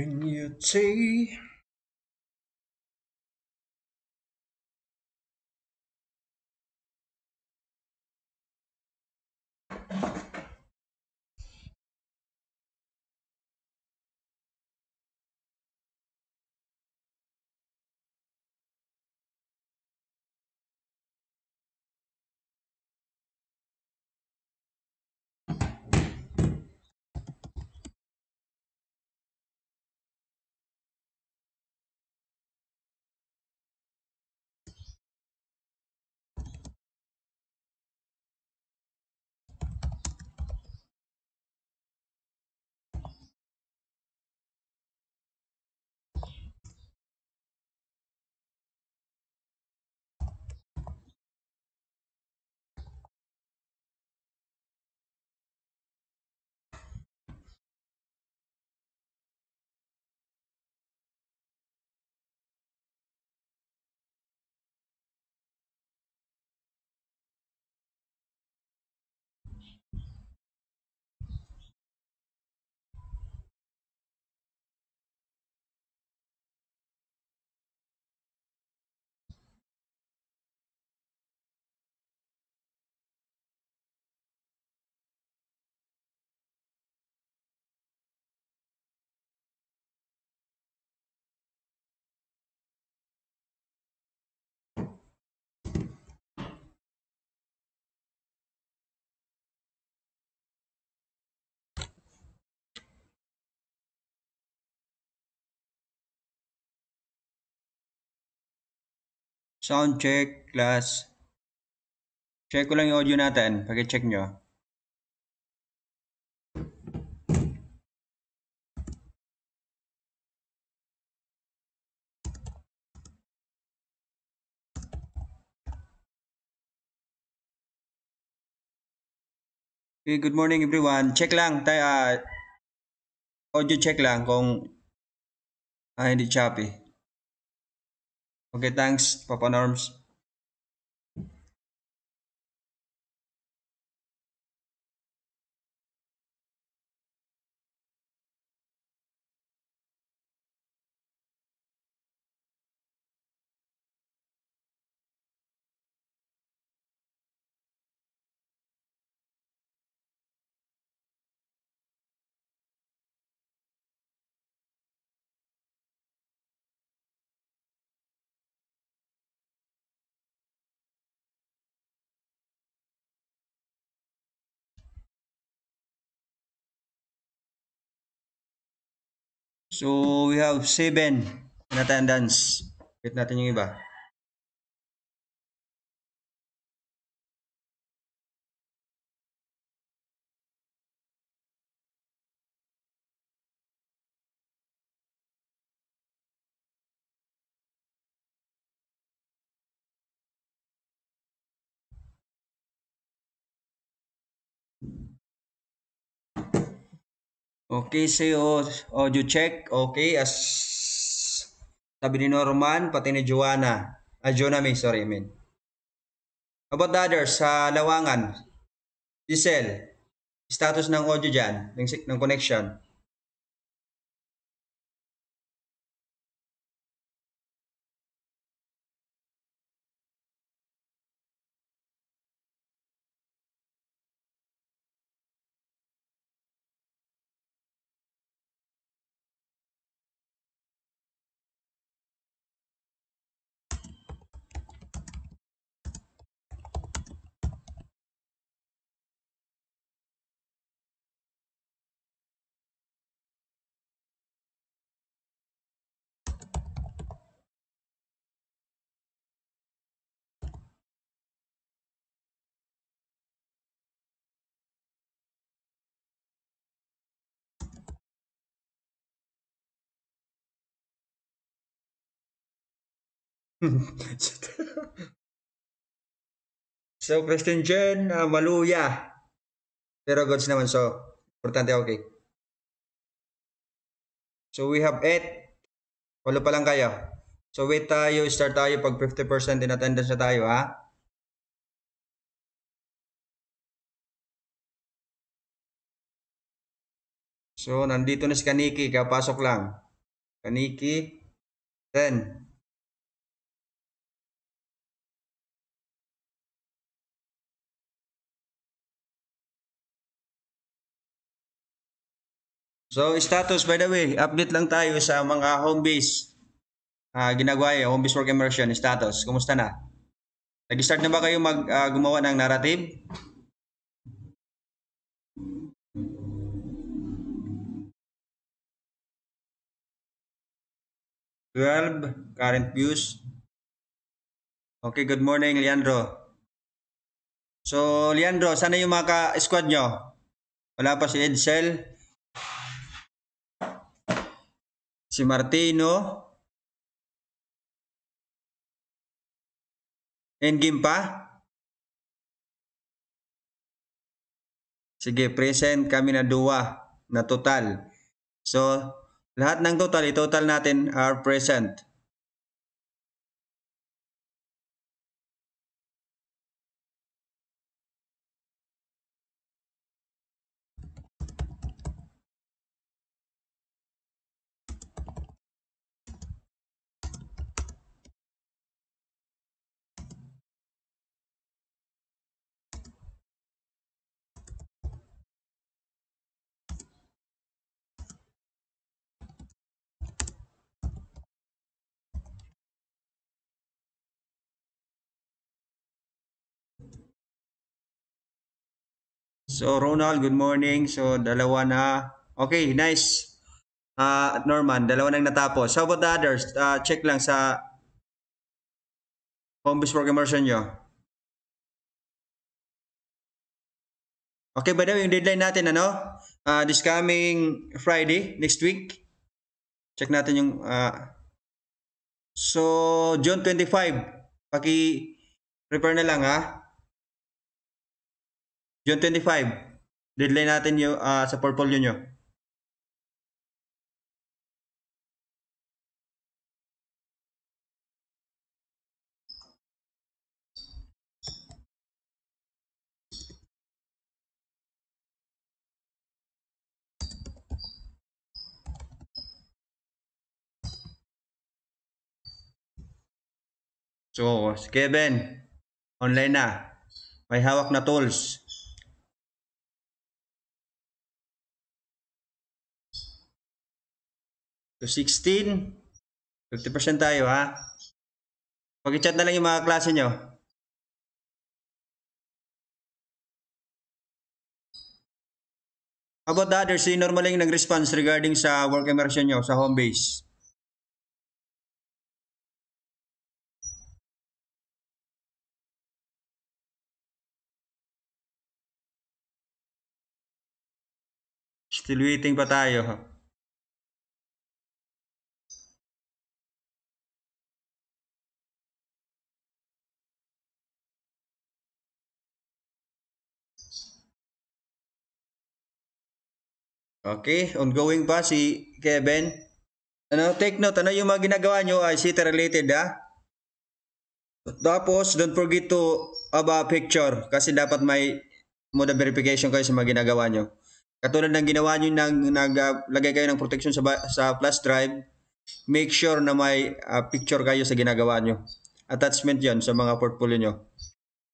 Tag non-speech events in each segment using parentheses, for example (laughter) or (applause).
When you take Sound check, class. Check ko lang yung audio natin. Pag-check nyo. Okay, good morning everyone. Check lang tayo uh, audio check lang kung ah, hindi choppy. Okay, thanks, Papa Norms. So, we have 7 na attendance. Wait natin yung iba. Okay, sa'yo, oh, audio oh, check. Okay, as sabi ni Norman, pati ni Joanna. Ah, Jonah May, sorry, I mean. How about the others sa Lawangan? Giselle, status ng audio dyan, ng, ng connection. (laughs) so, question dyan, uh, maluya. Pero gods naman, so, importante, okay. So, we have eight. Walo pa lang kayo. So, wait tayo, start tayo pag 50% in attendance na tayo, ha? So, nandito na si Kaniki. Kapasok lang. Kaniki, 10. So, status, by the way, update lang tayo sa mga home base. Uh, ginagawa yung home base work immersion, status. Kumusta na? Nag-start na ba kayo mag, uh, gumawa ng narrative? Twelve, current views. Okay, good morning, Leandro. So, Leandro, sana yung mga ka-squad nyo? Wala pa si Edsel. si Martino. Endgame pa? Sige, present kami na dua na total. So, lahat ng total, i-total natin are present. So, Ronald, good morning. So, dalawa na. Okay, nice. Uh, Norman, dalawa nang natapos. How about the others? Uh, check lang sa home base work immersion nyo. Okay, by the way, yung deadline natin, ano? Uh, this coming Friday, next week. Check natin yung... Uh, so, June 25. Paki-prepare na lang, ha? June 25. Deadline natin yung uh, sa portfolio nyo. So, si Kevin, online na. May hawak na tools. to 16. 50% tayo ha. Pag-chat na lang yung mga klase nyo. How about the others? Sino normally yung nag-response regarding sa work immersion nyo sa home base? Still waiting pa tayo. Okay, ongoing pa si Kevin. Ano, take note, ano yung mga ginagawa nyo ay ah, city related ha? Ah? Tapos, don't forget to have ah, a picture kasi dapat may mode verification kayo sa mga ginagawa nyo. Katulad ng ginawa nyo nang naglagay uh, kayo ng protection sa, sa flash drive, make sure na may uh, picture kayo sa ginagawa nyo. Attachment yon sa mga portfolio nyo.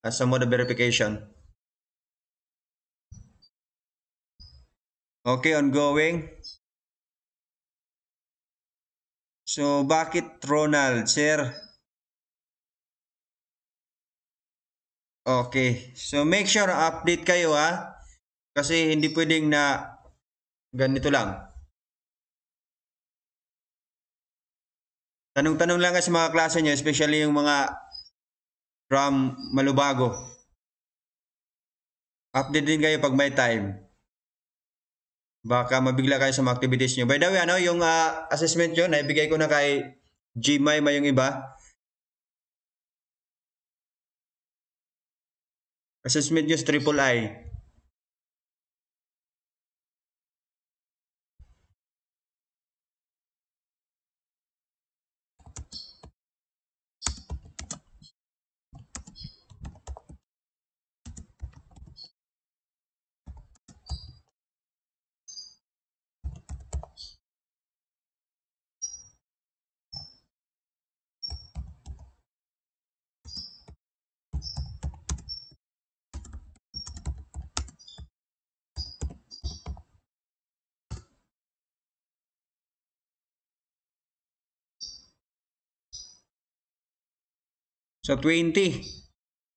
Uh, sa mode verification. Okay, ongoing. So, bakit Ronald, sir? Okay. So, make sure update kayo ha. Kasi hindi pwedeng na ganito lang. Tanong-tanong lang sa mga klase niyo, especially yung mga from Malubago. Update din kayo pag may time. Baka mabigla kayo sa mga activities nyo. By the way, ano, yung uh, assessment nyo, naibigay ko na kay Gmay may yung iba. Assessment nyo is triple I. So 20.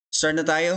Start na tayo.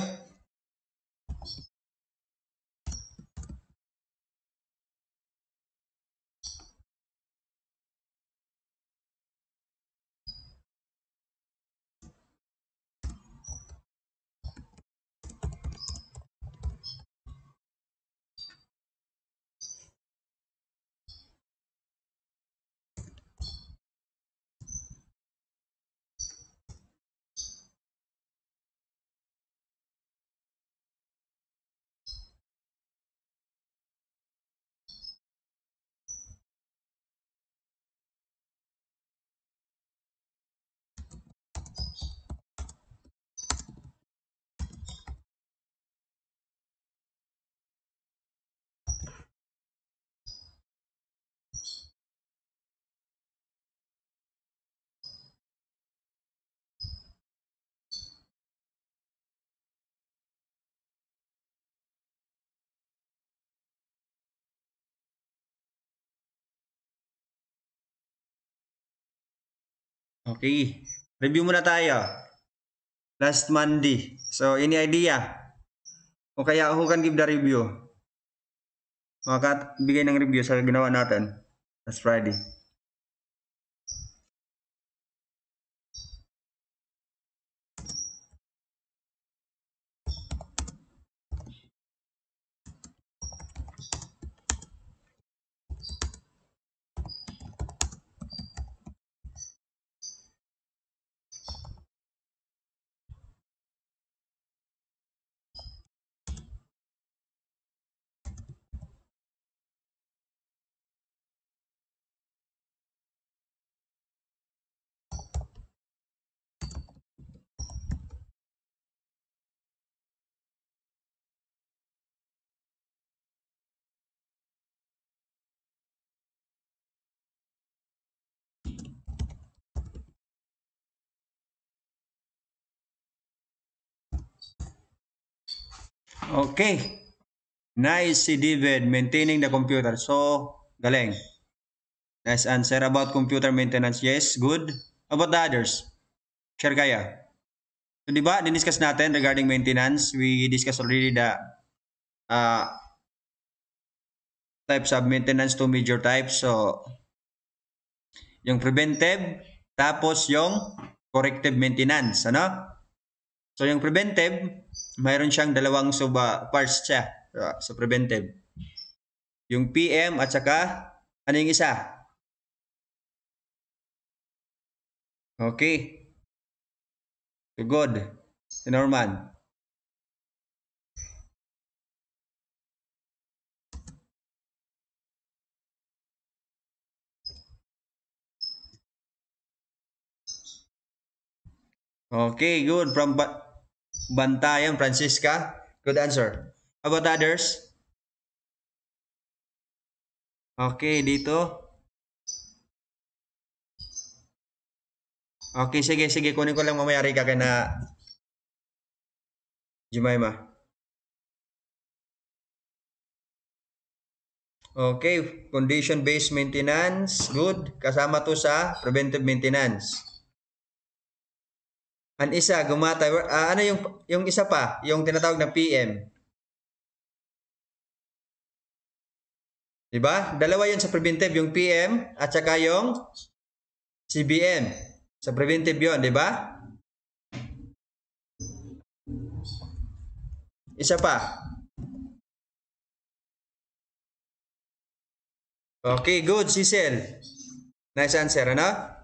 Okay. Review muna tayo. Last Monday. So, any idea? O kaya, who can give the review? Makakabigay ng review sa ginawa natin. Last Friday. Okay. Nice si David, maintaining the computer. So, galing. Nice answer about computer maintenance. Yes, good. about the others? Share kaya. So, di ba, diniscuss natin regarding maintenance. We discussed already the uh, types of maintenance, two major types. So, yung preventive, tapos yung corrective maintenance. Ano? So yung preventive, mayroon siyang dalawang suba parts siya uh, sa diba? so preventive. Yung PM at saka ano yung isa? Okay. To God. Norman. Okay, good. From ba Bantayan, Francisca. Good answer. How about others? Okay, dito. Okay, sige, sige. Kunin ko lang mamaya Rika ka na Jemima. Okay, condition-based maintenance. Good. Kasama to sa preventive maintenance. An isa, gumata. Uh, ano yung, yung isa pa? Yung tinatawag na PM. Diba? Dalawa yun sa preventive, yung PM at saka yung CBM. Sa preventive yun, di ba? Isa pa. Okay, good, Cecil. Nice answer, ano?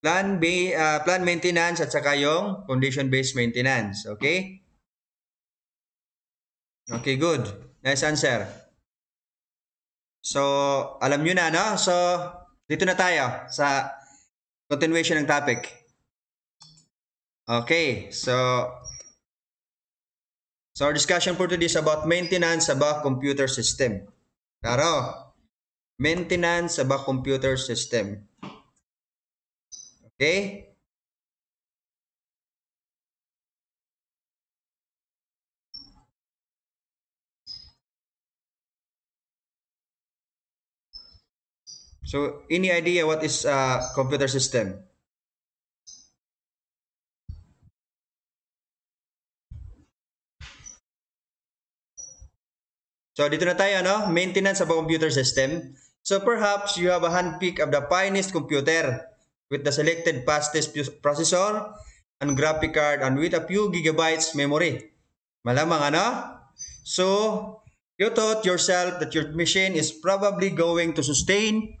plan ba- uh, plan maintenance at saka yung condition based maintenance okay okay good nice answer so alam niyo na no so dito na tayo sa continuation ng topic okay so so our discussion for today is about maintenance about computer system Taro, maintenance about computer system Okay? So, any idea what is a computer system? So, dito na tayo, no? Maintenance of a computer system. So, perhaps you have a handpick of the finest computer with the selected fastest processor and graphic card and with a few gigabytes memory. Malamang ano? So, you thought yourself that your machine is probably going to sustain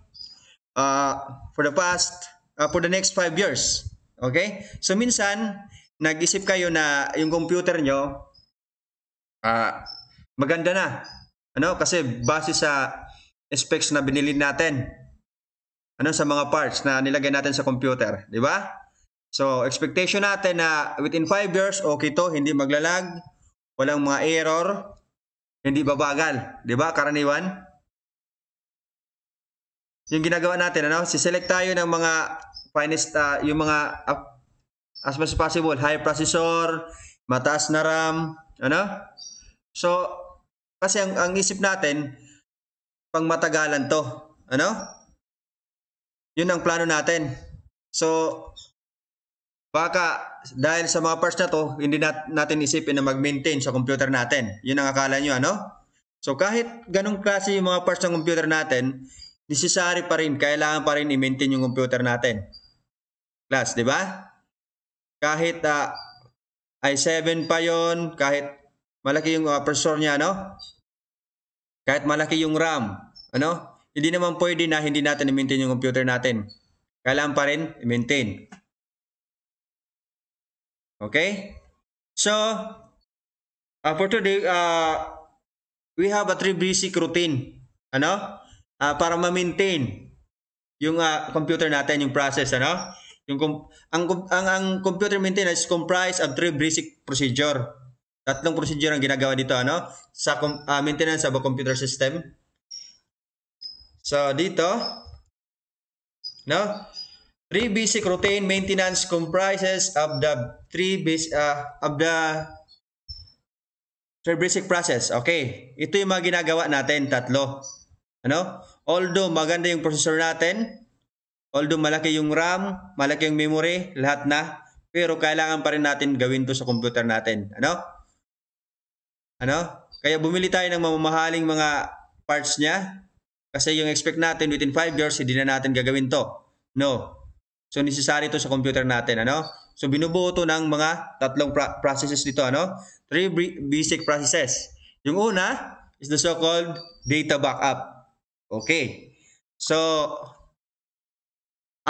uh, for the past, uh, for the next 5 years. Okay? So, minsan, nag-isip kayo na yung computer nyo, uh, maganda na. Ano? Kasi base sa specs na binili natin ano sa mga parts na nilagay natin sa computer, di ba? So, expectation natin na within 5 years, okay to, hindi maglalag, walang mga error, hindi babagal, di ba? Karaniwan. Yung ginagawa natin, ano? si-select tayo ng mga finest, uh, yung mga uh, as much as possible, high processor, mataas na RAM, ano? So, kasi ang, ang isip natin, pang matagalan to, ano? Yun ang plano natin. So, baka dahil sa mga parts na to, hindi nat- natin isipin na mag-maintain sa computer natin. Yun ang akala nyo, ano? So kahit ganong klase yung mga parts ng computer natin, necessary pa rin, kailangan pa rin i-maintain yung computer natin. Class, di ba? Kahit uh, ah, i7 pa yon, kahit malaki yung uh, processor niya, ano? Kahit malaki yung RAM, ano? hindi naman pwede na hindi natin i-maintain yung computer natin. Kailangan pa rin i-maintain. Okay? So, uh, for today, uh, we have a three basic routine. Ano? Uh, para ma-maintain yung uh, computer natin, yung process. Ano? Yung ang, ang, ang computer maintenance comprised of three basic procedure. Tatlong procedure ang ginagawa dito ano? sa uh, maintenance of a computer system. So, dito, no? 3 basic routine maintenance comprises of the 3 basic, uh, of the 3 basic process. Okay. Ito yung mga ginagawa natin, tatlo. Ano? Although maganda yung processor natin, although malaki yung RAM, malaki yung memory, lahat na, pero kailangan pa rin natin gawin to sa computer natin. Ano? Ano? Kaya bumili tayo ng mamahaling mga parts niya kasi yung expect natin within 5 years, hindi na natin gagawin to. No. So necessary to sa computer natin, ano? So binubuo to ng mga tatlong processes dito, ano? Three basic processes. Yung una is the so-called data backup. Okay. So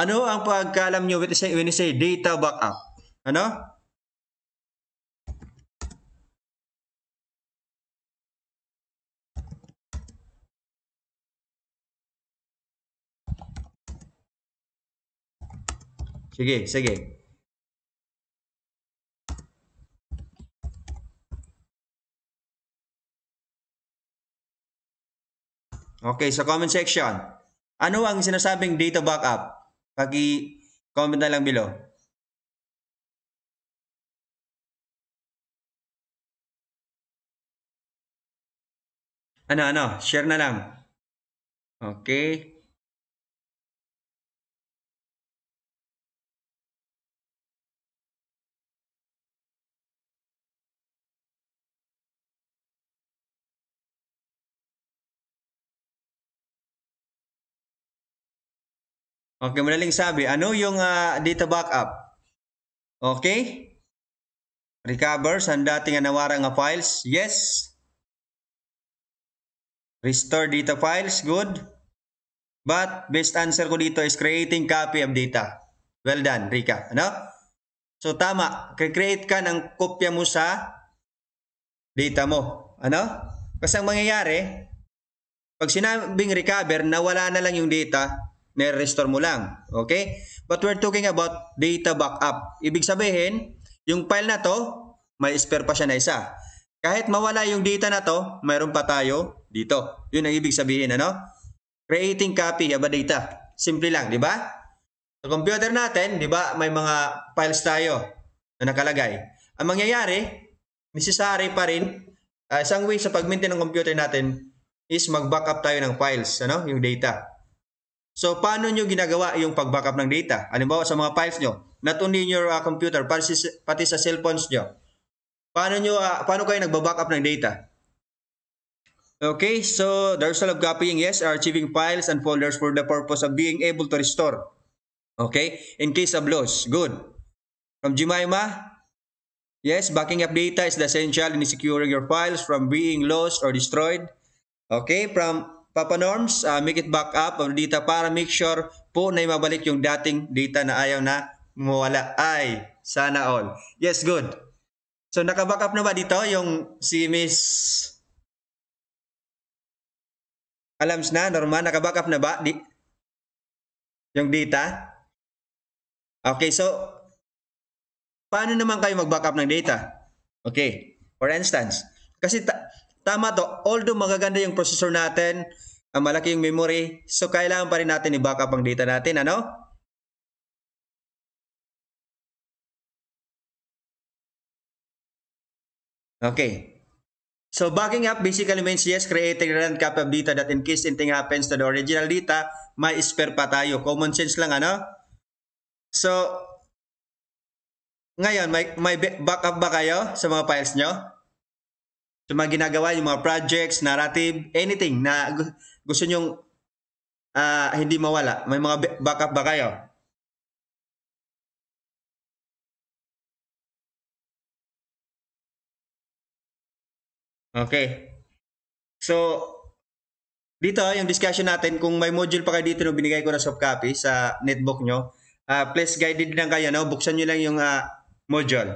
ano ang pagkalam nyo when you say, when you say data backup? Ano? Sige, sige. Okay, sa so comment section, ano ang sinasabing data backup? Paki-comment na lang below. Ano, ano? Share na lang. Okay. Okay, madaling sabi. Ano yung uh, data backup? Okay? Recover sa dating nawara nga files. Yes. Restore data files. Good. But best answer ko dito is creating copy of data. Well done, Rika. Ano? So tama, create ka ng kopya mo sa data mo. Ano? Kasi ang mangyayari, pag sinabing recover, nawala na lang yung data, nire-restore mo lang. Okay? But we're talking about data backup. Ibig sabihin, yung file na to, may spare pa siya na isa. Kahit mawala yung data na to, mayroon pa tayo dito. Yun ang ibig sabihin, ano? Creating copy of data. Simple lang, di ba? Sa computer natin, di ba, may mga files tayo na nakalagay. Ang mangyayari, necessary pa rin, uh, isang way sa pag-maintain ng computer natin is mag-backup tayo ng files, ano, yung data. So, paano nyo ginagawa yung pag-backup ng data? Halimbawa sa mga files nyo, not only in your uh, computer, pati, pati sa cellphones nyo. Paano, nyo, uh, paano kayo nagba-backup ng data? Okay, so there's a lot of copying, yes, archiving files and folders for the purpose of being able to restore. Okay, in case of loss, good. From Jemima, yes, backing up data is essential in securing your files from being lost or destroyed. Okay, from Papa Norms, uh, make it back up ang ah, data para make sure po na mabalik yung dating data na ayaw na mawala. Ay, sana all. Yes, good. So naka-back up na ba dito yung si Miss Alams na, Norma, naka-back up na ba? Di yung data? Okay, so paano naman kayo mag-back up ng data? Okay. For instance, kasi Tama to, although magaganda yung processor natin, ang malaki yung memory, so kailangan pa rin natin i-backup ang data natin, ano? Okay. So backing up basically means yes, creating random copy of data that in case anything happens to the original data, may spare pa tayo. Common sense lang, ano? So, ngayon, may, may backup ba kayo sa mga files nyo? sa mga ginagawa, yung mga projects, narrative, anything na gusto nyong uh, hindi mawala? May mga backup ba kayo? Okay. So, dito ah, yung discussion natin, kung may module pa kayo dito, no, binigay ko na soft copy sa netbook nyo, uh, please guided lang kayo, no? buksan nyo lang yung uh, module.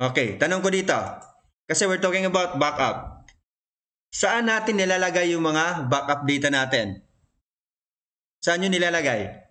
Okay, tanong ko dito. Kasi we're talking about backup. Saan natin nilalagay yung mga backup data natin? Saan nyo nilalagay?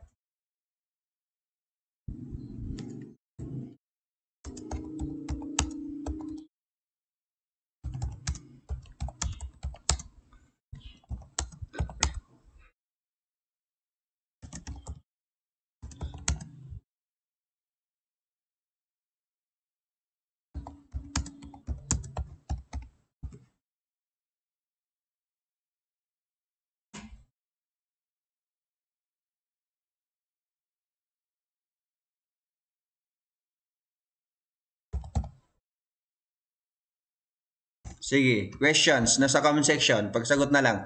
Sige, questions nasa comment section. Pagsagot na lang.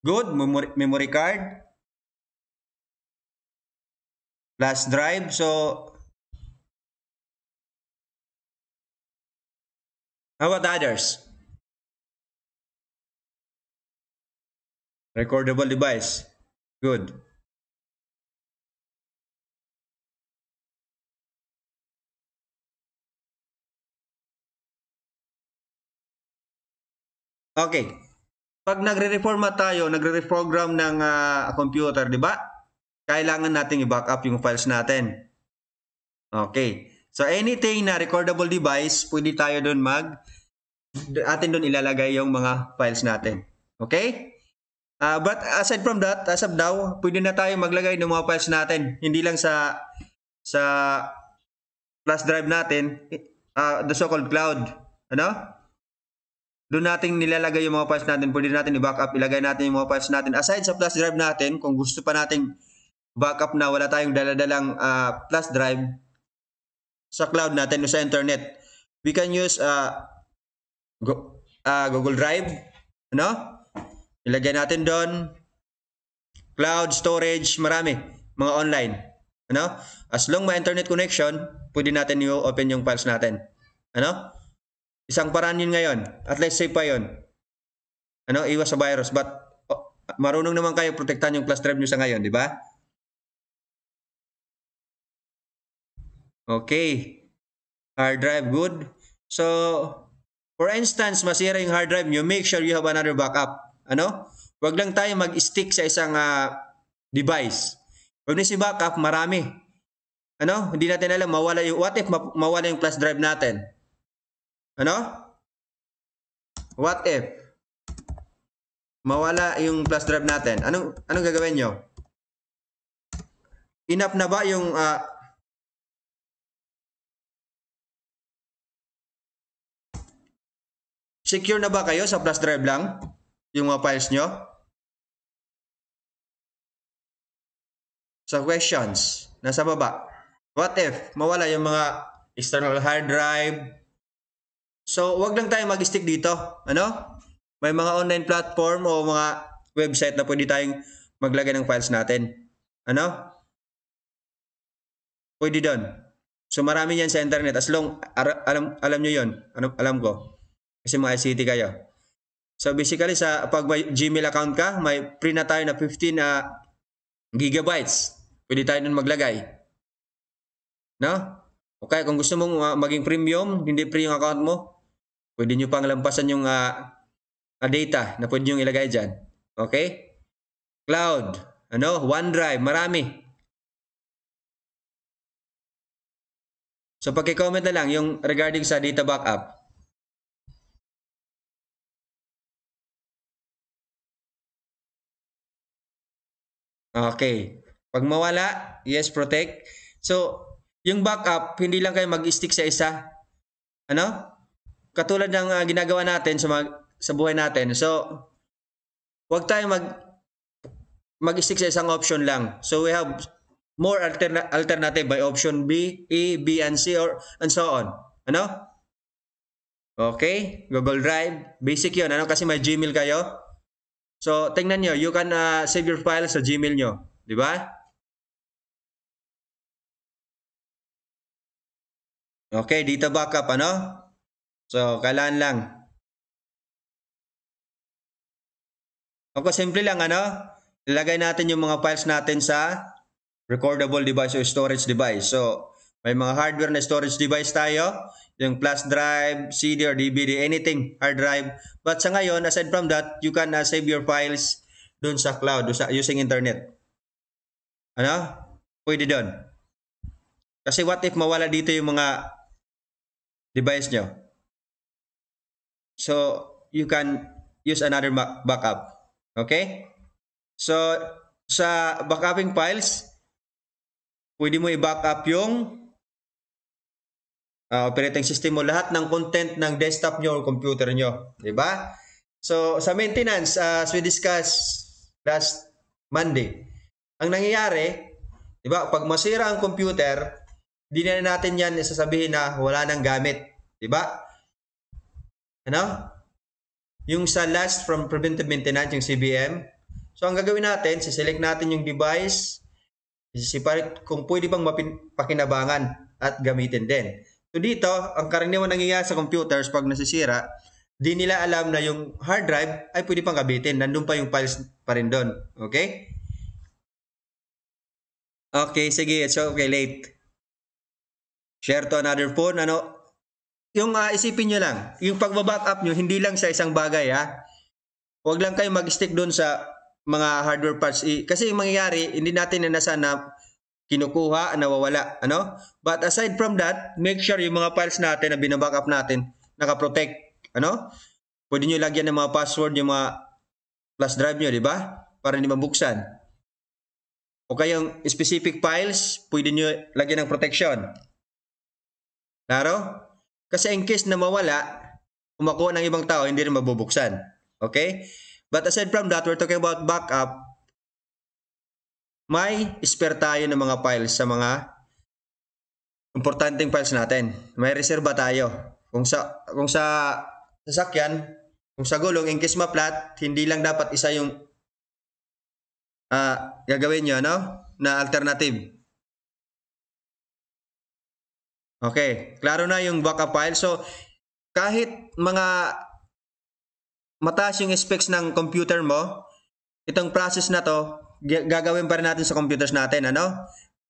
Good, memory card. Flash drive. So, how about others? Recordable device. Good. Okay. Pag nagre-reformat tayo, nagre-reprogram ng uh, computer, di ba? Kailangan nating i-backup yung files natin. Okay. So anything na recordable device, pwede tayo doon mag atin doon ilalagay yung mga files natin. Okay? Uh, but aside from that, as of now, pwede na tayo maglagay ng mga files natin. Hindi lang sa sa flash drive natin, uh, the so-called cloud. Ano? doon natin nilalagay yung mga files natin, pwede natin i-backup, ilagay natin yung mga files natin. Aside sa flash drive natin, kung gusto pa nating backup na wala tayong daladalang uh, flash drive sa cloud natin o sa internet, we can use uh, go, uh, Google Drive, no? Ilagay natin doon cloud storage, marami, mga online, ano? As long may internet connection, pwede natin i-open yung files natin. Ano? Isang paraan yun ngayon. At least safe pa yun. Ano, iwas sa virus. But oh, marunong naman kayo protektahan yung class drive nyo sa ngayon, di ba? Okay. Hard drive, good. So, for instance, masira yung hard drive nyo, make sure you have another backup. Ano? Huwag lang tayo mag-stick sa isang uh, device. Huwag na si backup, marami. Ano? Hindi natin alam, mawala yung, what if mawala yung flash drive natin? Ano? What if mawala yung flash drive natin? Anong anong gagawin nyo? Enough na ba yung uh, Secure na ba kayo sa flash drive lang? Yung mga files nyo? Sa questions, nasa baba. What if mawala yung mga external hard drive, So, wag lang tayo mag-stick dito. Ano? May mga online platform o mga website na pwede tayong maglagay ng files natin. Ano? Pwede doon. So, marami yan sa internet. As long, ar- alam, alam nyo yun. Ano, alam ko. Kasi mga ICT kayo. So, basically, sa, pag may Gmail account ka, may free na tayo na 15 uh, ah, gigabytes. Pwede tayo nun maglagay. No? Okay, kung gusto mong ah, maging premium, hindi free yung account mo, pwede nyo pang lampasan yung uh, data na pwede nyo ilagay dyan. Okay? Cloud, ano, OneDrive, marami. So pagki-comment na lang yung regarding sa data backup. Okay. Pag mawala, yes, protect. So, yung backup, hindi lang kayo mag-stick sa isa. Ano? Katulad ng uh, ginagawa natin sa, mag- sa buhay natin. So, wag tayo mag- mag-stick sa isang option lang. So, we have more alterna- alternative by option B, E, B, and C, or, and so on. Ano? Okay? Google Drive. Basic yun. Ano? Kasi may Gmail kayo. So, tingnan nyo. You can uh, save your files sa Gmail nyo. Di ba? Okay, dito back up, ano? So, kailan lang. Ako, simple lang, ano? Ilagay natin yung mga files natin sa recordable device o storage device. So, may mga hardware na storage device tayo. Yung flash drive, CD or DVD, anything, hard drive. But sa ngayon, aside from that, you can uh, save your files doon sa cloud using internet. Ano? Pwede dun. Kasi what if mawala dito yung mga device nyo. So, you can use another backup. Okay? So, sa backupping files, pwede mo i-backup yung uh, operating system mo, lahat ng content ng desktop nyo or computer nyo. ba? Diba? So, sa maintenance, uh, as we discussed last Monday, ang nangyayari, di ba, pag masira ang computer, hindi na natin yan sasabihin na wala nang gamit. Di ba? Ano? Yung sa last from preventive maintenance, yung CBM. So, ang gagawin natin, siselect natin yung device, isiparate kung pwede pang pakinabangan at gamitin din. So, dito, ang karaniwan nangyayari sa computers pag nasisira, di nila alam na yung hard drive ay pwede pang gamitin. Nandun pa yung files pa rin doon. Okay? Okay, sige. So, okay, late. Share to another phone. Ano? Yung uh, isipin nyo lang, yung pagbaback up nyo, hindi lang sa isang bagay ha. Huwag lang kayo mag-stick doon sa mga hardware parts. Kasi yung mangyayari, hindi natin inasa na kinukuha, nawawala. Ano? But aside from that, make sure yung mga files natin na binaback up natin, nakaprotect. Ano? Pwede nyo lagyan ng mga password yung mga flash drive nyo, di ba? Para hindi mabuksan. O kayong specific files, pwede nyo lagyan ng protection. Naro? Kasi in case na mawala, kumakuha ng ibang tao, hindi rin mabubuksan. Okay? But aside from that, we're talking about backup. May spare tayo ng mga files sa mga importanteng files natin. May reserva tayo. Kung sa kung sa sasakyan, kung sa gulong in case maplat, hindi lang dapat isa yung uh, gagawin niyo, ano? Na alternative. Okay, klaro na yung backup file. So, kahit mga mataas yung specs ng computer mo, itong process na to, gagawin pa rin natin sa computers natin, ano?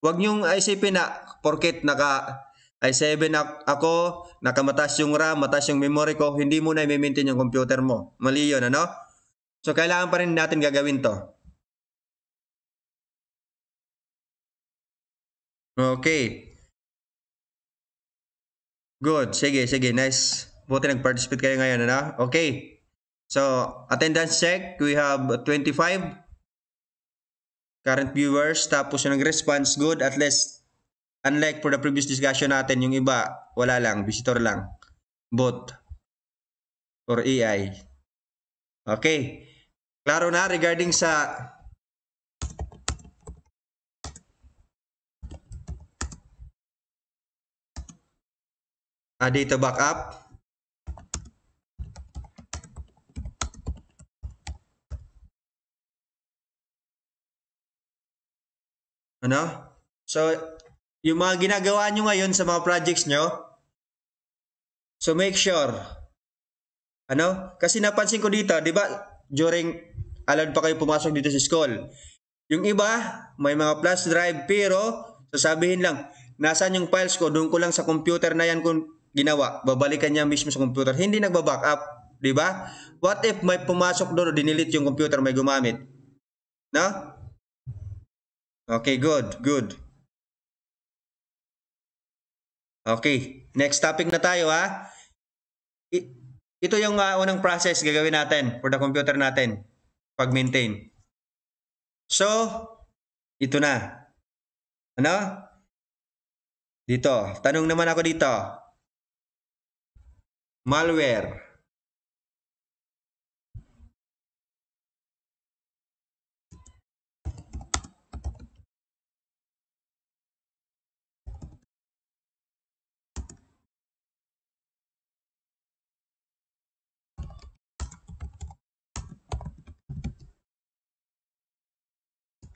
Huwag niyong isipin na porket naka i7 ako, nakamatas yung RAM, mataas yung memory ko, hindi mo na i-maintain yung computer mo. Mali yun, ano? So, kailangan pa rin natin gagawin to. Okay. Good. Sige, sige. Nice. Buti nag-participate kayo ngayon, ano? Okay. So, attendance check. We have 25 current viewers. Tapos yung nag-response, good. At least, unlike for the previous discussion natin, yung iba, wala lang. Visitor lang. Bot. Or AI. Okay. Klaro na regarding sa uh, ah, data backup. Ano? So, yung mga ginagawa nyo ngayon sa mga projects nyo, so make sure, ano? Kasi napansin ko dito, di ba, during, allowed pa kayo pumasok dito sa school. Yung iba, may mga plus drive, pero sasabihin lang, nasaan yung files ko, doon ko lang sa computer na yan kung ginawa. Babalikan niya mismo sa computer. Hindi nagba backup 'di ba? What if may pumasok doon o dinilit yung computer may gumamit? No? Okay, good, good. Okay, next topic na tayo ha. ito yung uh, unang process gagawin natin for the computer natin pag-maintain. So, ito na. Ano? Dito. Tanong naman ako dito malware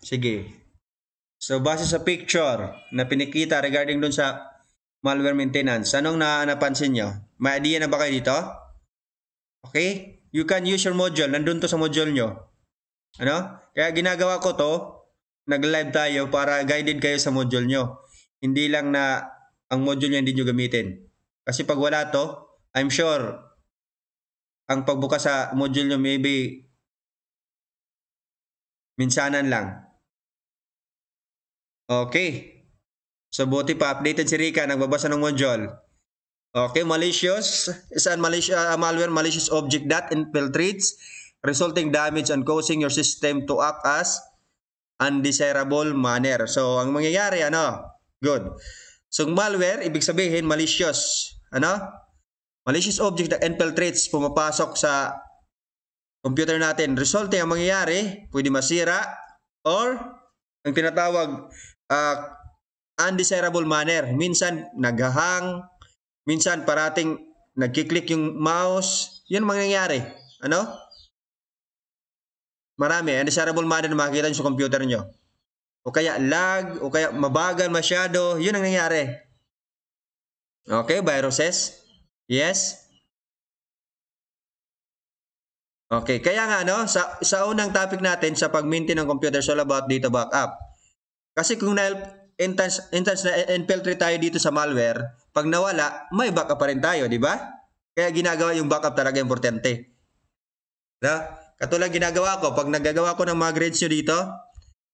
Sige. So, base sa picture na pinikita regarding dun sa malware maintenance. Anong na napansin nyo? May idea na ba kayo dito? Okay? You can use your module. Nandun to sa module nyo. Ano? Kaya ginagawa ko to, nag-live tayo para guided kayo sa module nyo. Hindi lang na ang module nyo hindi nyo gamitin. Kasi pag wala to, I'm sure ang pagbuka sa module nyo maybe minsanan lang. Okay. So buti pa updated si Rika, nagbabasa ng module. Okay, malicious is an malicious, uh, malware malicious object that infiltrates resulting damage and causing your system to act as undesirable manner. So ang mangyayari ano? Good. So malware ibig sabihin malicious, ano? Malicious object that infiltrates pumapasok sa computer natin. Resulting ang mangyayari, pwede masira or ang tinatawag uh, undesirable manner. Minsan naghahang, minsan parating nagkiklik yung mouse. Yun ang nangyayari. Ano? Marami. Undesirable manner na makikita nyo sa computer nyo. O kaya lag, o kaya mabagal masyado. Yun ang nangyayari. Okay, viruses? Yes? Okay, kaya nga no, sa, sa unang topic natin sa pag-maintain ng computer, it's all about data backup. Kasi kung na instance, instance na infiltrate tayo dito sa malware, pag nawala, may backup pa rin tayo, di ba? Kaya ginagawa yung backup talaga importante. No? Katulad ginagawa ko, pag nagagawa ko ng mga grades nyo dito,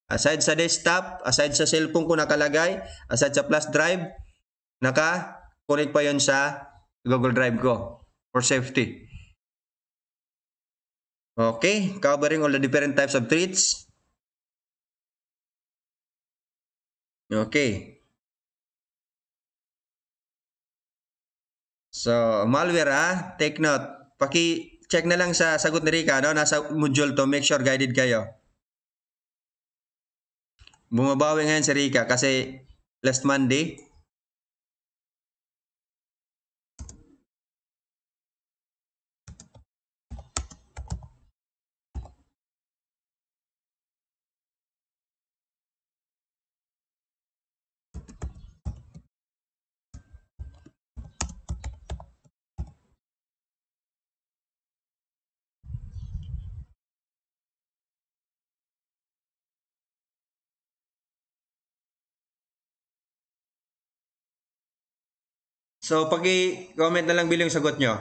aside sa desktop, aside sa cellphone ko nakalagay, aside sa flash drive, naka-connect pa yon sa Google Drive ko for safety. Okay, covering all the different types of threats. okay so malware ah take note paki check na lang sa sagot ni Rika no nasa module to make sure guided kayo bumabawi ngayon si Rika kasi last Monday So, pag comment na lang bilang yung sagot nyo.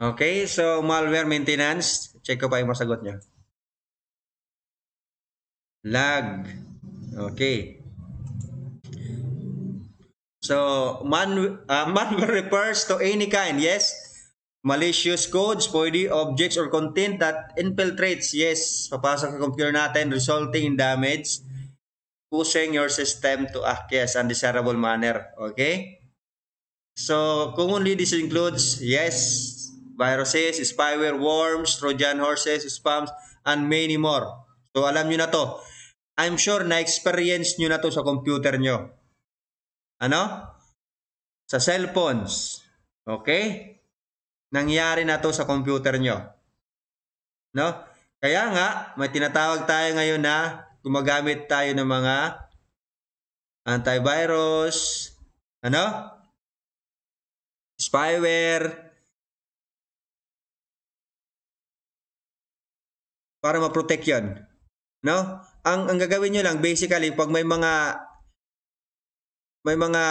Okay, so malware maintenance. Check ko pa yung masagot nyo. Lag. Okay. So, man, uh, (laughs) malware refers to any kind, yes? malicious codes, pwede objects or content that infiltrates. Yes, papasok sa computer natin resulting in damage pushing your system to act yes undesirable manner. Okay? So, kung only this includes yes, viruses, spyware, worms, Trojan horses, spams, and many more. So, alam nyo na to. I'm sure na-experience nyo na to sa computer nyo. Ano? Sa cellphones. Okay? nangyari na to sa computer nyo. No? Kaya nga, may tinatawag tayo ngayon na gumagamit tayo ng mga antivirus, ano? Spyware, para ma-protect yun. No? Ang, ang gagawin nyo lang, basically, pag may mga may mga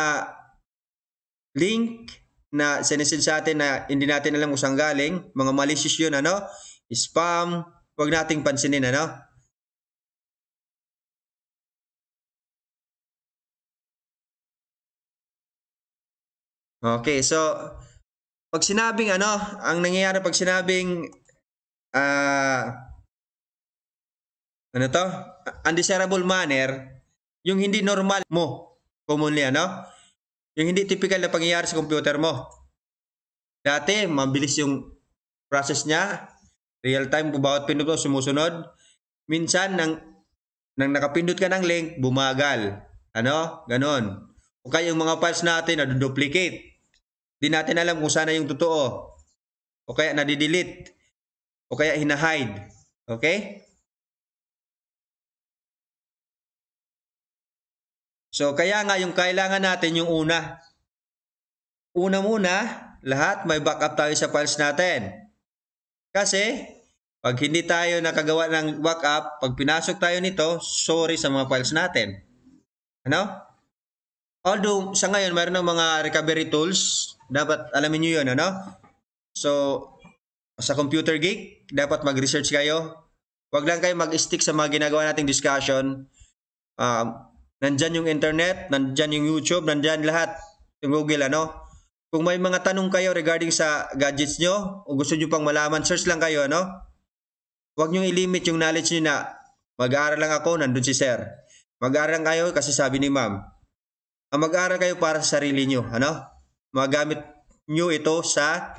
link na sinisend sa atin na hindi natin alam kung saan galing. Mga malicious yun, ano? Spam. Huwag nating pansinin, ano? Okay, so pag sinabing ano, ang nangyayari pag sinabing uh, ano to? Undesirable manner, yung hindi normal mo commonly ano? Yung hindi typical na pangyayari sa computer mo. Dati, mabilis yung process niya. Real time, po bawat pindot mo, sumusunod. Minsan, nang, nang nakapindot ka ng link, bumagal. Ano? Ganon. O kaya yung mga files natin, na duplicate. Hindi natin alam kung saan yung totoo. O kaya nadidelete. O kaya hinahide. Okay? So kaya nga yung kailangan natin yung una. Una muna, lahat may backup tayo sa files natin. Kasi pag hindi tayo nakagawa ng backup, pag pinasok tayo nito, sorry sa mga files natin. Ano? Although sa ngayon mayroon ng mga recovery tools, dapat alamin niyo 'yon, ano? So sa computer geek, dapat mag-research kayo. Huwag lang kayo mag-stick sa mga ginagawa nating discussion. Um, Nandyan yung internet, nandyan yung YouTube, nandyan lahat. Yung Google, ano? Kung may mga tanong kayo regarding sa gadgets nyo, o gusto nyo pang malaman, search lang kayo, ano? Huwag nyo ilimit yung knowledge nyo na mag-aaral lang ako, nandun si sir. Mag-aaral kayo kasi sabi ni ma'am. Ang ah, mag-aaral kayo para sa sarili nyo, ano? Magamit nyo ito sa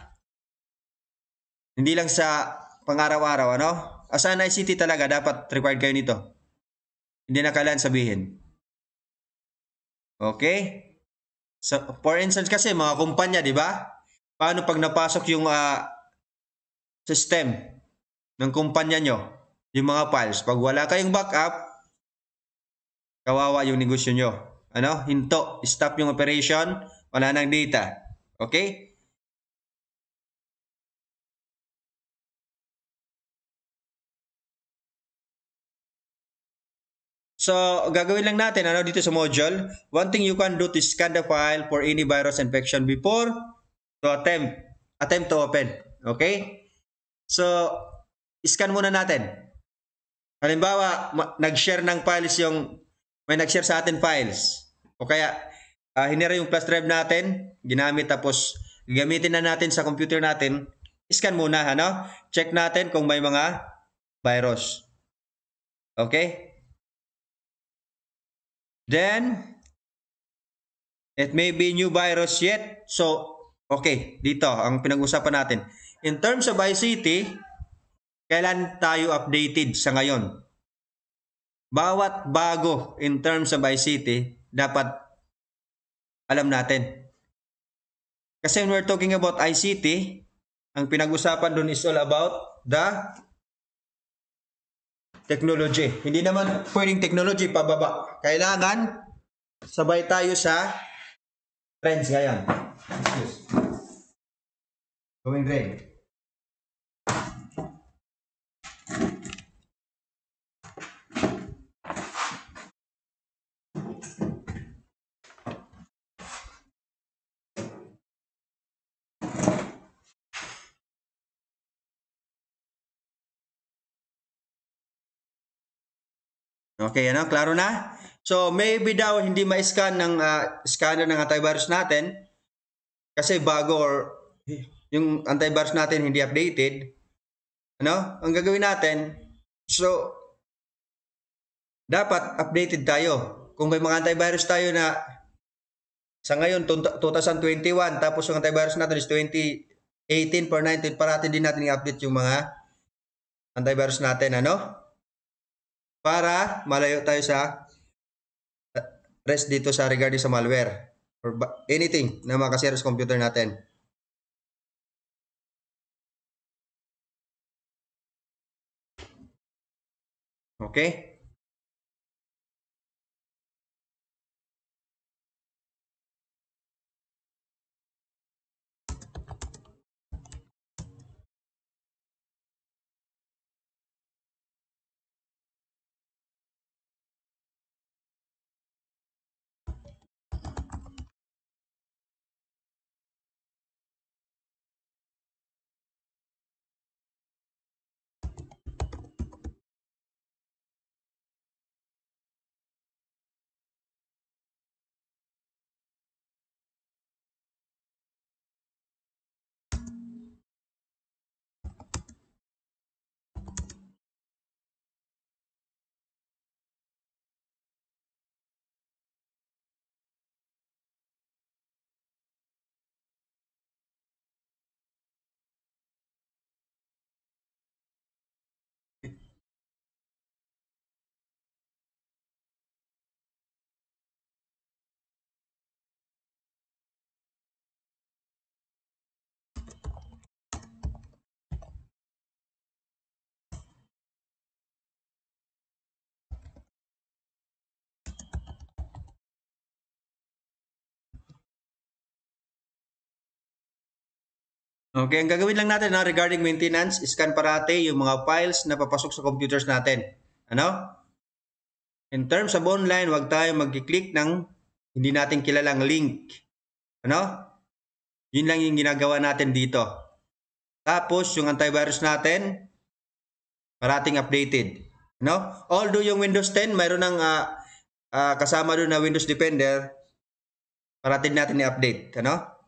hindi lang sa pang-araw-araw, ano? As ah, an ICT talaga, dapat required kayo nito. Hindi na kailangan sabihin. Okay? So, for instance kasi, mga kumpanya, di ba? Paano pag napasok yung uh, system ng kumpanya nyo, yung mga files, pag wala kayong backup, kawawa yung negosyo nyo. Ano? Hinto. Stop yung operation. Wala nang data. Okay? So, gagawin lang natin ano dito sa module. One thing you can do to scan the file for any virus infection before to attempt attempt to open. Okay? So, scan muna natin. Halimbawa, nag-share ng files yung may nag-share sa atin files. O kaya uh, hinira yung flash drive natin, ginamit tapos gamitin na natin sa computer natin. Scan muna, ano? Check natin kung may mga virus. Okay? Then, it may be new virus yet. So, okay, dito ang pinag-usapan natin. In terms of ICT, kailan tayo updated sa ngayon? Bawat bago in terms of ICT, dapat alam natin. Kasi when we're talking about ICT, ang pinag-usapan dun is all about the technology. Hindi naman pwedeng technology pababa. Kailangan sabay tayo sa trends ngayon. Going green. Okay, ano? Klaro na? So, maybe daw hindi ma-scan ng uh, scanner ng antivirus natin kasi bago or yung antivirus natin hindi updated. Ano? Ang gagawin natin, so, dapat updated tayo. Kung may mga antivirus tayo na sa ngayon, 2021, tapos yung antivirus natin is 2018 per 19, parati din natin i-update yung mga antivirus natin. Ano? para malayo tayo sa rest dito sa regarding sa malware or anything na makasira sa computer natin. Okay? Okay, ang gagawin lang natin no, regarding maintenance, scan parate yung mga files na papasok sa computers natin. Ano? In terms of online, huwag tayo mag-click ng hindi natin kilalang link. Ano? Yun lang yung ginagawa natin dito. Tapos, yung antivirus natin, parating updated. Ano? Although yung Windows 10, mayroon ng uh, uh, kasama doon na Windows Defender, parating natin i-update. Ano?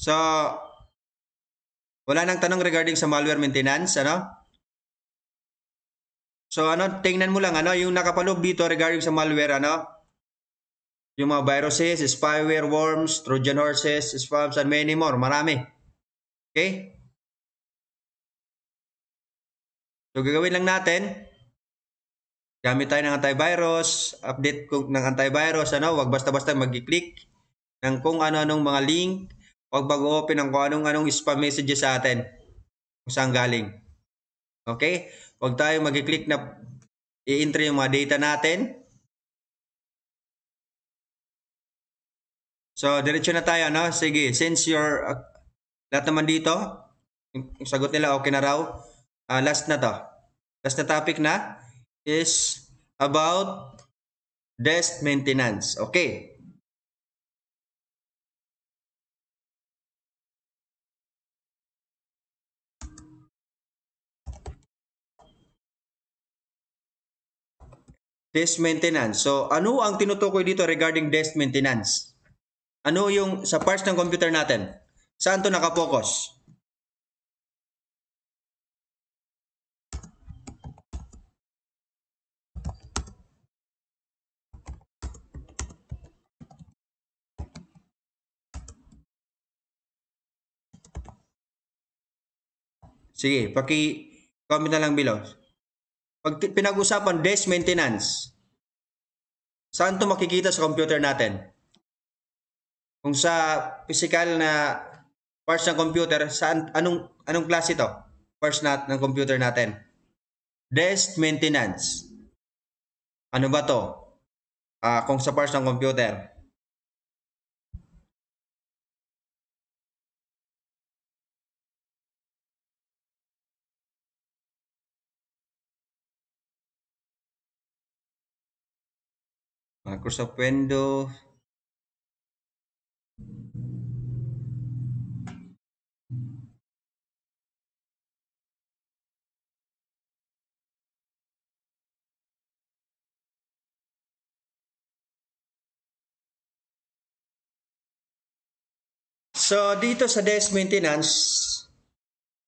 So, wala nang tanong regarding sa malware maintenance, ano? So, ano, tingnan mo lang, ano, yung nakapaloob dito regarding sa malware, ano? Yung mga viruses, spyware, worms, Trojan horses, spams, and many more. Marami. Okay? So, gagawin lang natin. Gamit tayo ng antivirus, update ng antivirus, ano, wag basta-basta mag-click ng kung ano-anong mga link Huwag mag-open ng kung anong-anong spam messages sa atin. Kung saan galing. Okay? Huwag tayo mag-click na i-enter yung mga data natin. So, diretso na tayo, no? Sige, since your uh, lahat naman dito, yung, sagot nila okay na raw. Uh, last na to. Last na topic na is about desk maintenance. Okay. Desk maintenance. So ano ang tinutukoy dito regarding desk maintenance? Ano yung sa parts ng computer natin? Saan to nakapokus? Sige, paki-comment na lang below. Pag pinag-usapan desk maintenance, saan to makikita sa computer natin? Kung sa physical na parts ng computer, saan anong anong klase ito? Parts nat ng computer natin. Desk maintenance. Ano ba to? Uh, kung sa parts ng computer. Microsoft Windows. So dito sa desk maintenance,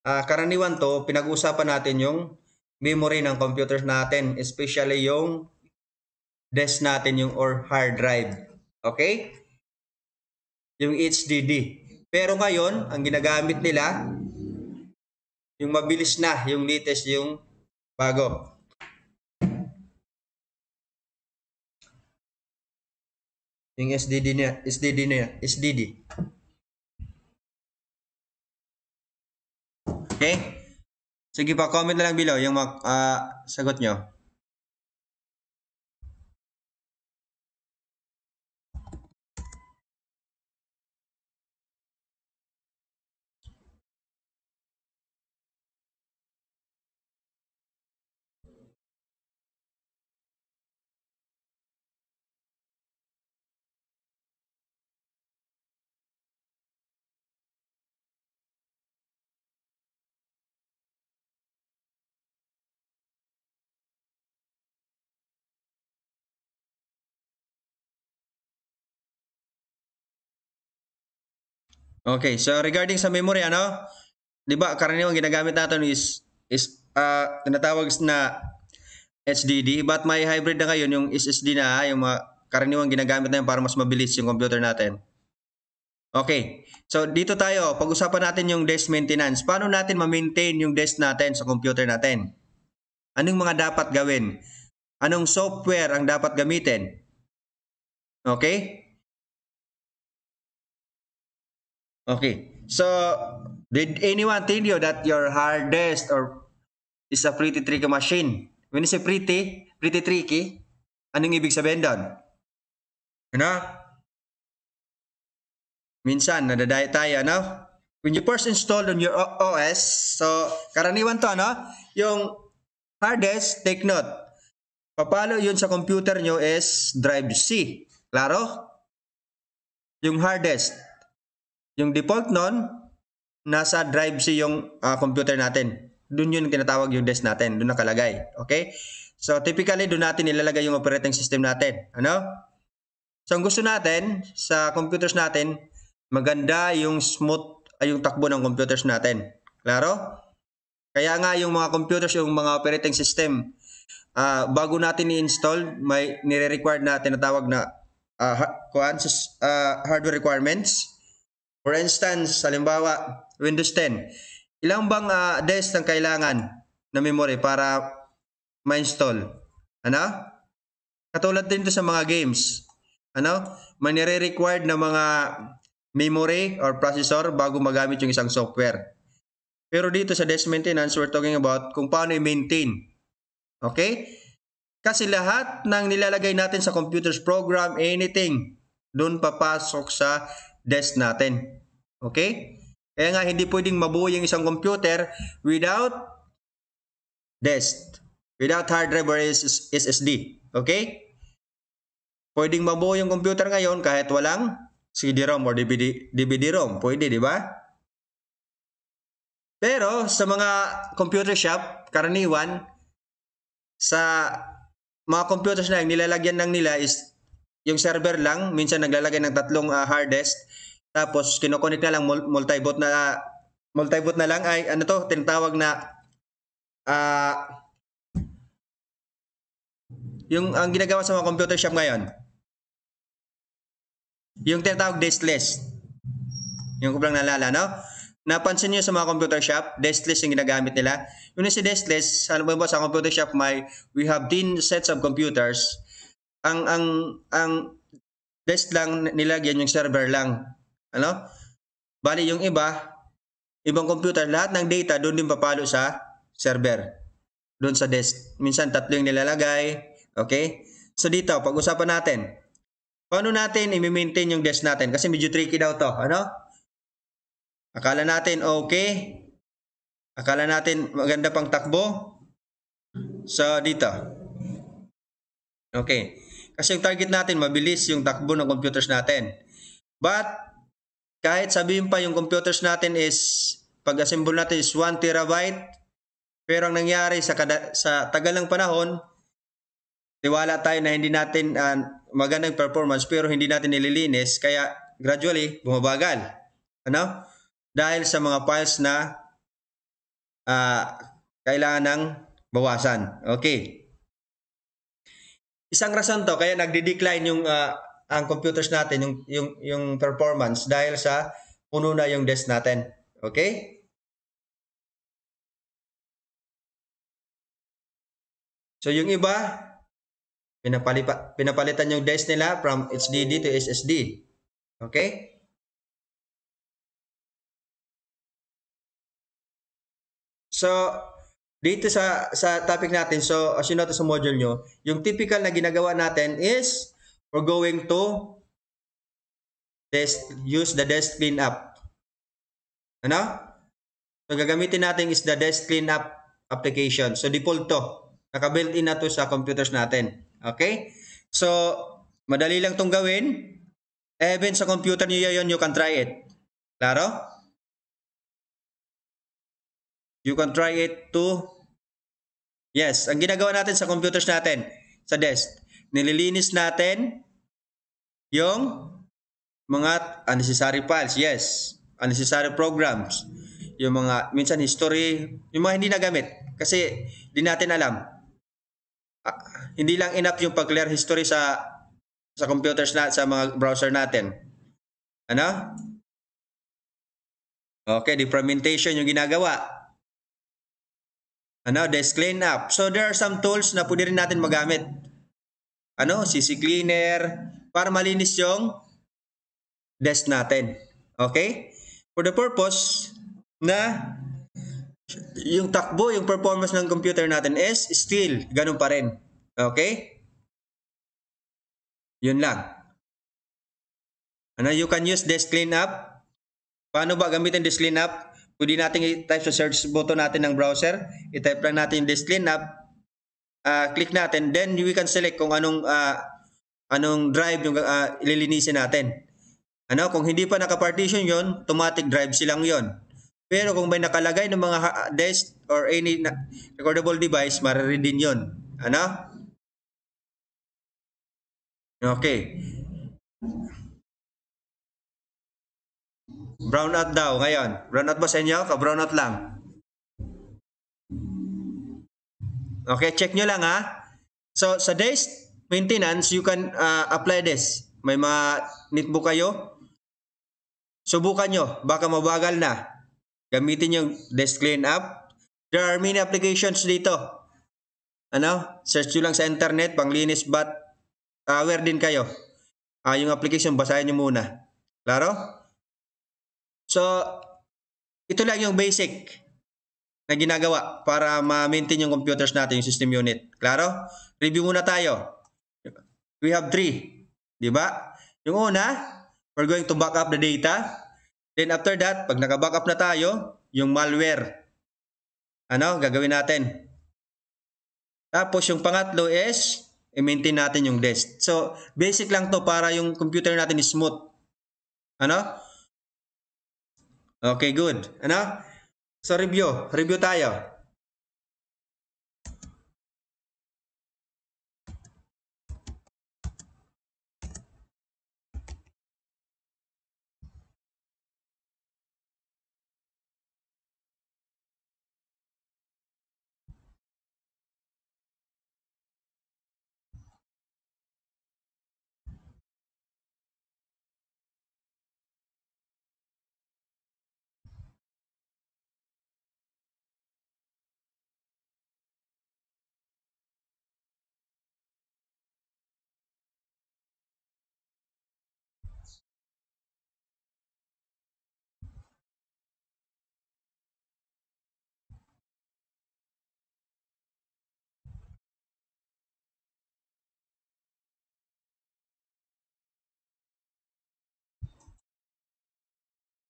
uh, karaniwan to, pinag-usapan natin yung memory ng computers natin, especially yung disk natin yung or hard drive. Okay? Yung HDD. Pero ngayon, ang ginagamit nila, yung mabilis na, yung latest, yung bago. Yung SDD niya, SDD niya, SDD. Okay? Sige pa, comment na lang below yung uh, sagot nyo. Okay, so regarding sa memory, ano? 'Di ba karaniwang ginagamit natin is is uh, tinatawag na HDD, but may hybrid na ngayon yung SSD na, yung mga karaniwang ginagamit na yun para mas mabilis yung computer natin. Okay. So dito tayo, pag-usapan natin yung desk maintenance. Paano natin ma-maintain yung desk natin sa computer natin? Anong mga dapat gawin? Anong software ang dapat gamitin? Okay? Okay. So, did anyone tell you that your hardest or is a pretty tricky machine? When you say pretty, pretty tricky, anong ibig sabihin doon? You know? Minsan, nadadaya tayo, no? When you first installed on your OS, so karaniwan to, no? Yung hardest, take note. Papalo yun sa computer nyo is drive C. Klaro? Yung hardest. Yung default nun, nasa drive si yung uh, computer natin. Doon yun kinatawag yung disk natin. Doon nakalagay. Okay? So, typically, doon natin ilalagay yung operating system natin. Ano? So, ang gusto natin sa computers natin, maganda yung smooth, ay yung takbo ng computers natin. Klaro? Kaya nga yung mga computers, yung mga operating system, uh, bago natin i-install, may nire-require na tinatawag na uh, ah, kuan, uh, hardware requirements. For instance, halimbawa, Windows 10. Ilang bang uh, ah, disk ang kailangan na memory para ma-install? Ano? Katulad din to sa mga games. Ano? manire nire-required na mga memory or processor bago magamit yung isang software. Pero dito sa desk maintenance, we're talking about kung paano i-maintain. Okay? Kasi lahat ng nilalagay natin sa computer's program, anything, doon papasok sa desk natin. Okay? Kaya nga hindi pwedeng mabuo yung isang computer without desk, without hard drive or SSD. Okay? Pwedeng mabuo yung computer ngayon kahit walang CD-ROM or DVD-ROM. DVD Pwede, di ba? Pero sa mga computer shop, karaniwan, sa mga computers na yung nilalagyan ng nila is yung server lang, minsan naglalagay ng tatlong uh, disk, tapos kinoconnect na lang multi boot na multi boot na lang ay ano to, tinatawag na uh, yung ang ginagawa sa mga computer shop ngayon. Yung tinatawag deskless. Yung kumplang nalala, no? Napansin niyo sa mga computer shop, deskless yung ginagamit nila. Yung si deskless, ano ba ba sa computer shop may we have 10 sets of computers ang ang ang desk lang nilagyan yung server lang. Ano? Bali yung iba, ibang computer, lahat ng data doon din papalo sa server. Doon sa desk. Minsan tatlo yung nilalagay. Okay? So dito, pag-usapan natin. Paano natin i-maintain yung desk natin? Kasi medyo tricky daw to. Ano? Akala natin okay. Akala natin maganda pang takbo. So dito. Okay. Kasi yung target natin, mabilis yung takbo ng computers natin. But, kahit sabihin pa yung computers natin is, pag-assemble natin is 1 terabyte, pero ang nangyari sa, kada, sa tagal ng panahon, tiwala tayo na hindi natin uh, magandang performance pero hindi natin nililinis, kaya gradually bumabagal. Ano? Dahil sa mga files na uh, kailangan ng bawasan. Okay. Isang rason to kaya nagde-decline yung uh, ang computers natin, yung yung yung performance dahil sa puno na yung desk natin. Okay? So yung iba pinapalipa, pinapalitan yung desk nila from HDD to SSD. Okay? So dito sa sa topic natin, so as you notice sa module nyo, yung typical na ginagawa natin is we're going to desk, use the desk cleanup. Ano? So gagamitin natin is the desk cleanup application. So default to. Naka-built-in na to sa computers natin. Okay? So, madali lang tong gawin. Even sa computer niyo yon you can try it. Klaro? You can try it to... Yes, ang ginagawa natin sa computers natin, sa desk, nililinis natin yung mga unnecessary files. Yes, unnecessary programs. Yung mga, minsan history, yung mga hindi nagamit. Kasi di natin alam. Ah, hindi lang enough yung pag-clear history sa sa computers na sa mga browser natin. Ano? Okay, defragmentation yung ginagawa ano, desk clean up. So there are some tools na pwede rin natin magamit. Ano, CC cleaner para malinis yung desk natin. Okay? For the purpose na yung takbo, yung performance ng computer natin is still ganun pa rin. Okay? Yun lang. Ano, you can use desk clean up. Paano ba gamitin desk clean up? Pwede natin i-type sa search button natin ng browser. I-type lang natin list cleanup. Uh, ah, click natin. Then we can select kung anong uh, anong drive yung uh, ililinisin natin. Ano, kung hindi pa naka-partition yon, automatic drive silang yon. Pero kung may nakalagay ng mga disk or any recordable device, maririn din yon. Ano? Okay. Brownout daw ngayon. Brownout ba sa inyo? Ka-brownout lang. Okay, check nyo lang ha. So, sa days maintenance, you can uh, apply this. May mga nitbook kayo. Subukan nyo. Baka mabagal na. Gamitin yung desk clean up. There are many applications dito. Ano? Search nyo lang sa internet, panglinis but ah, Aware din kayo. Uh, yung application, basahin nyo muna. Klaro? So, ito lang yung basic na ginagawa para ma-maintain yung computers natin, yung system unit. Klaro? Review muna tayo. We have three. Di ba? Yung una, we're going to back up the data. Then after that, pag naka-back up na tayo, yung malware. Ano? Gagawin natin. Tapos yung pangatlo is, i-maintain natin yung disk. So, basic lang to para yung computer natin is smooth. Ano? Okay, good. Ano? So review, review tayo.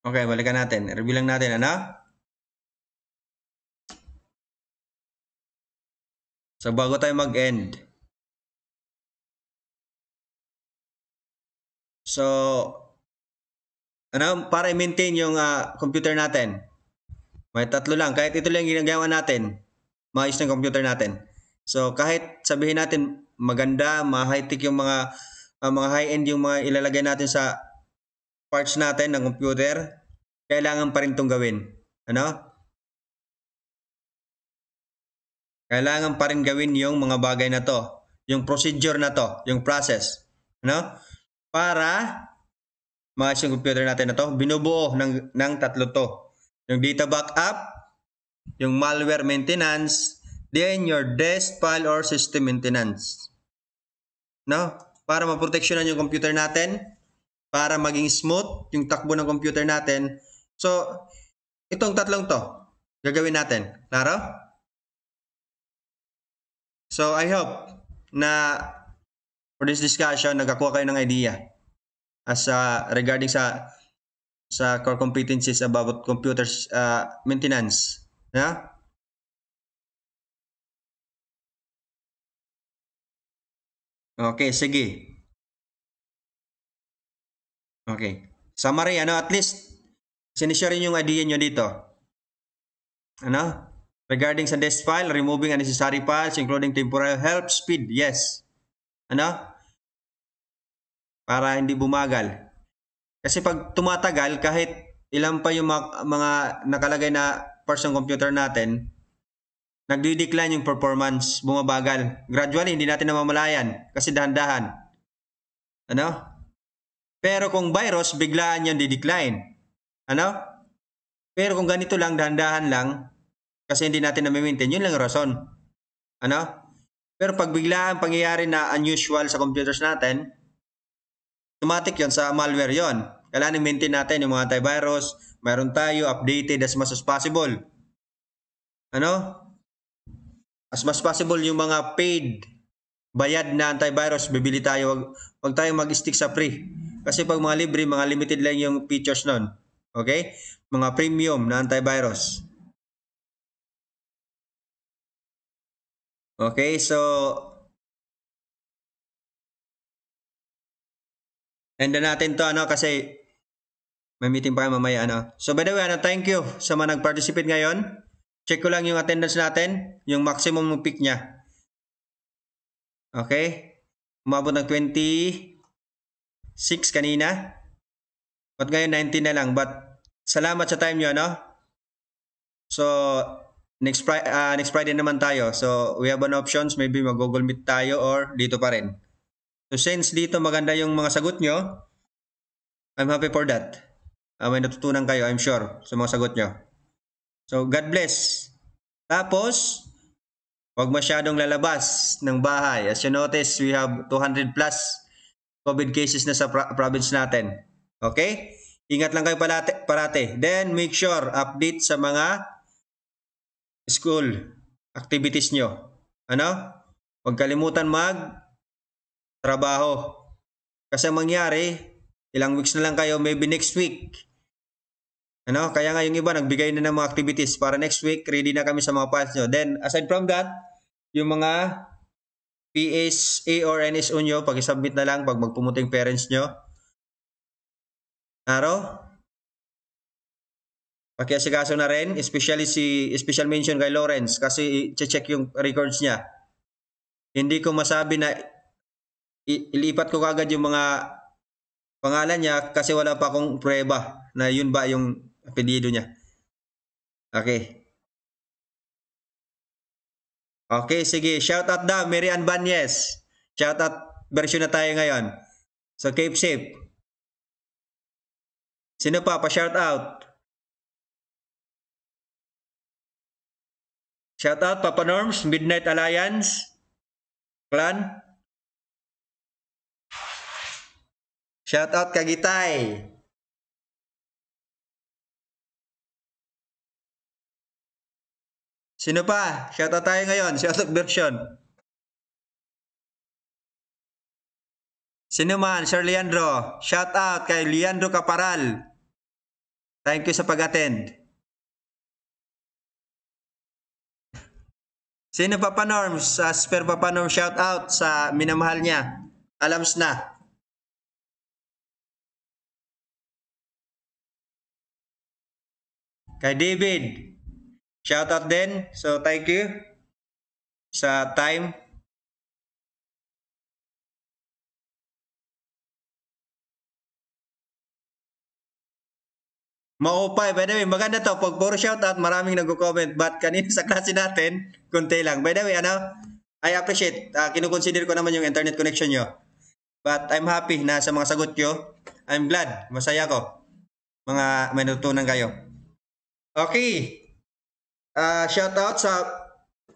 Okay, balikan natin. Review lang natin, ano? So, bago tayo mag-end. So, ano, para i-maintain yung uh, computer natin. May tatlo lang. Kahit ito lang ginagawa natin, maayos ng computer natin. So, kahit sabihin natin maganda, ma-high-tech yung mga, uh, mga high-end yung mga ilalagay natin sa parts natin ng computer, kailangan pa rin itong gawin. Ano? Kailangan pa rin gawin yung mga bagay na to. Yung procedure na to. Yung process. Ano? Para mga yung computer natin na to, binubuo ng, ng tatlo to. Yung data backup, yung malware maintenance, then your desk file or system maintenance. No? Para maproteksyonan yung computer natin, para maging smooth yung takbo ng computer natin. So, itong tatlong to, gagawin natin. Klaro? So, I hope na for this discussion, nagkakuha kayo ng idea as uh, regarding sa sa core competencies about computers uh, maintenance. Yeah? Okay, sige. Okay. Summary, ano, at least, sinishare yung idea nyo dito. Ano? Regarding sa desk file, removing unnecessary files, including temporary help, speed, yes. Ano? Para hindi bumagal. Kasi pag tumatagal, kahit ilan pa yung mga, mga nakalagay na parts ng computer natin, nagde decline yung performance, bumabagal. Gradually, hindi natin namamalayan kasi dahan-dahan. Ano? Pero kung virus, biglaan yan di-decline. Ano? Pero kung ganito lang, dahan-dahan lang, kasi hindi natin na-maintain, yun lang rason. Ano? Pero pag biglaan pangyayari na unusual sa computers natin, automatic yon sa malware yon. Kailangan maintain natin yung mga antivirus, mayroon tayo updated as much as possible. Ano? As much as possible yung mga paid bayad na antivirus, bibili tayo. Huwag, huwag tayo mag-stick sa free kasi pag mga libre, mga limited lang yung features nun. Okay? Mga premium na antivirus. Okay, so Enda natin to ano kasi may meeting pa mamaya ano. So by the way, ano, thank you sa mga nag-participate ngayon. Check ko lang yung attendance natin, yung maximum ng pick niya. Okay? Umabot ng 20 6 kanina. But ngayon 19 na lang. But salamat sa time nyo, ano? So, next, fri- uh, next Friday naman tayo. So, we have an options. Maybe mag-Google Meet tayo or dito pa rin. So, since dito maganda yung mga sagot nyo, I'm happy for that. Uh, may natutunan kayo, I'm sure, sa mga sagot nyo. So, God bless. Tapos, Huwag masyadong lalabas ng bahay. As you notice, we have 200 plus COVID cases na sa province natin. Okay? Ingat lang kayo palate, parate. Then make sure update sa mga school activities nyo. Ano? Huwag kalimutan mag trabaho. Kasi mangyari, ilang weeks na lang kayo, maybe next week. Ano? Kaya nga yung iba nagbigay na ng mga activities para next week ready na kami sa mga files nyo. Then aside from that, yung mga PSA or NSO nyo, pag-submit na lang pag magpumuting parents nyo. Aro? Pakiasikaso na rin, especially si special mention kay Lawrence kasi i-check yung records niya. Hindi ko masabi na ilipat ko kagad yung mga pangalan niya kasi wala pa akong prueba na yun ba yung apelyido niya. Okay. Okay, sige. Shout out daw, Marian Banyes. Shout out version na tayo ngayon. So, keep safe. Sino pa? Pa-shout out. Shout out, Papa Norms, Midnight Alliance, Clan. Shout out, Kagitay. Sino pa? Shout out tayo ngayon. Shoutout version. Sino man? Sir Leandro. Shout out kay Leandro Caparal. Thank you sa pag-attend. Sino Papa Norms? As per Papa Norms, out sa minamahal niya. Alams na. Kay David. Shout out din. So, thank you sa time. Maupay. By the way, maganda to. Pag puro out, maraming nagko comment But kanina sa klase natin, konti lang. By the way, ano, I appreciate. Uh, kinukonsider ko naman yung internet connection nyo. But I'm happy na sa mga sagot nyo. I'm glad. Masaya ko. Mga may natutunan kayo. Okay uh, ah, shout out sa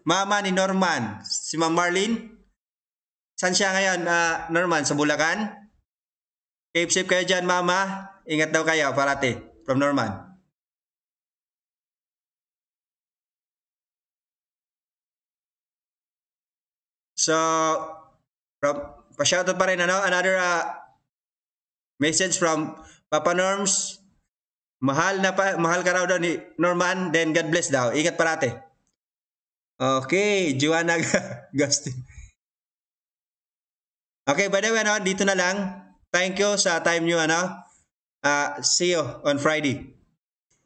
mama ni Norman, si Ma'am Marlene. San siya ngayon, uh, Norman? Sa Bulacan? Keep safe kayo dyan, mama. Ingat daw kayo, parati. From Norman. So, from, pa-shoutout pa rin, ano? Another uh, message from Papa Norms Mahal na pa, mahal ka raw daw ni Norman, then God bless daw. Ingat parate. Okay, Joanna Gastin. (laughs) Okay, by the way, ano, dito na lang. Thank you sa time nyo, ano. Uh, see you on Friday.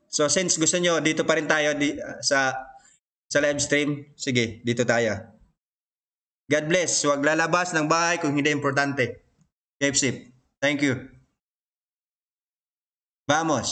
So since gusto nyo, dito pa rin tayo di, uh, sa sa live stream. Sige, dito tayo. God bless. Huwag lalabas ng bahay kung hindi importante. Safe, safe. Thank you. Vamos.